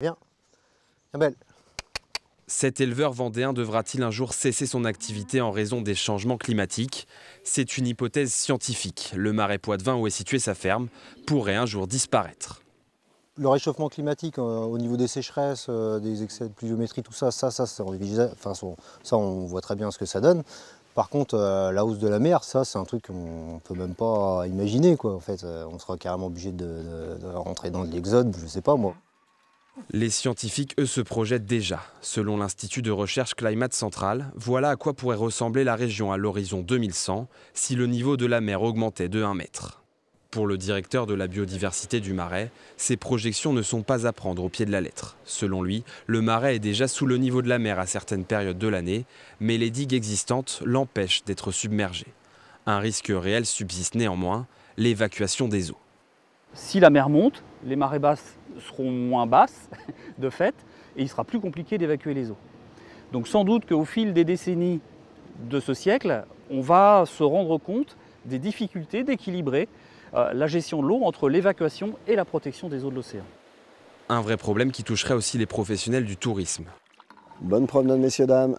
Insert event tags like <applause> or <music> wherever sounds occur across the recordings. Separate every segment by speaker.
Speaker 1: Bien,
Speaker 2: belle. Cet éleveur vendéen devra-t-il un jour cesser son activité en raison des changements climatiques C'est une hypothèse scientifique. Le marais Poitevin, où est située sa ferme, pourrait un jour disparaître.
Speaker 1: Le réchauffement climatique euh, au niveau des sécheresses, euh, des excès de pluviométrie, tout ça, ça, ça, ça, on, ça, on voit très bien ce que ça donne. Par contre, euh, la hausse de la mer, ça, c'est un truc qu'on ne peut même pas imaginer. Quoi. En fait, on sera carrément obligé de, de rentrer dans l'exode, je ne sais pas moi.
Speaker 2: Les scientifiques, eux, se projettent déjà. Selon l'Institut de recherche Climat Central, voilà à quoi pourrait ressembler la région à l'horizon 2100 si le niveau de la mer augmentait de 1 mètre. Pour le directeur de la biodiversité du marais, ces projections ne sont pas à prendre au pied de la lettre. Selon lui, le marais est déjà sous le niveau de la mer à certaines périodes de l'année, mais les digues existantes l'empêchent d'être submergé. Un risque réel subsiste néanmoins,
Speaker 3: l'évacuation des eaux. Si la mer monte, les marées basses seront moins basses, <laughs> de fait, et il sera plus compliqué d'évacuer les eaux. Donc sans doute qu'au fil des décennies de ce siècle, on va se rendre compte des difficultés d'équilibrer euh, la gestion de l'eau entre l'évacuation et la protection des eaux de l'océan.
Speaker 2: Un vrai problème qui toucherait aussi les professionnels du tourisme. Bonne promenade, messieurs, dames.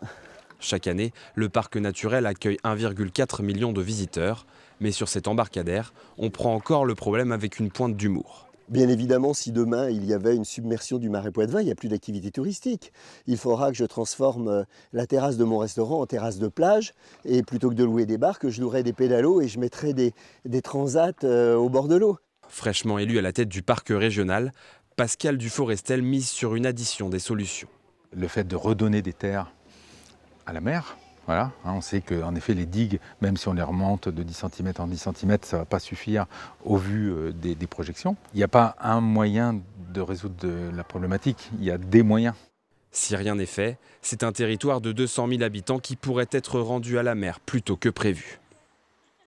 Speaker 2: Chaque année, le parc naturel accueille 1,4 million de visiteurs, mais sur cet embarcadère, on prend
Speaker 4: encore le problème avec une pointe d'humour. Bien évidemment, si demain il y avait une submersion du marais Poitevin, il n'y a plus d'activité touristique. Il faudra que je transforme euh, la terrasse de mon restaurant en terrasse de plage et plutôt que de louer des barques, je louerai des pédalos et je mettrai des, transats euh, au bord de l'eau.
Speaker 2: Fraîchement élu à la tête du parc régional, Pascal Duforestel mise
Speaker 5: sur une addition des solutions. Le fait de redonner des terres à la mer, voilà, hein, on sait qu'en effet, les digues, même si on les remonte de 10 cm en 10 cm, ça ne va pas suffire au vu euh, des, projections. Il n'y a pas un moyen de résoudre la problématique, il y a des moyens.
Speaker 2: Si rien n'est fait, c'est un territoire de 200 000 habitants qui pourrait être rendu à la mer plus tôt que prévu.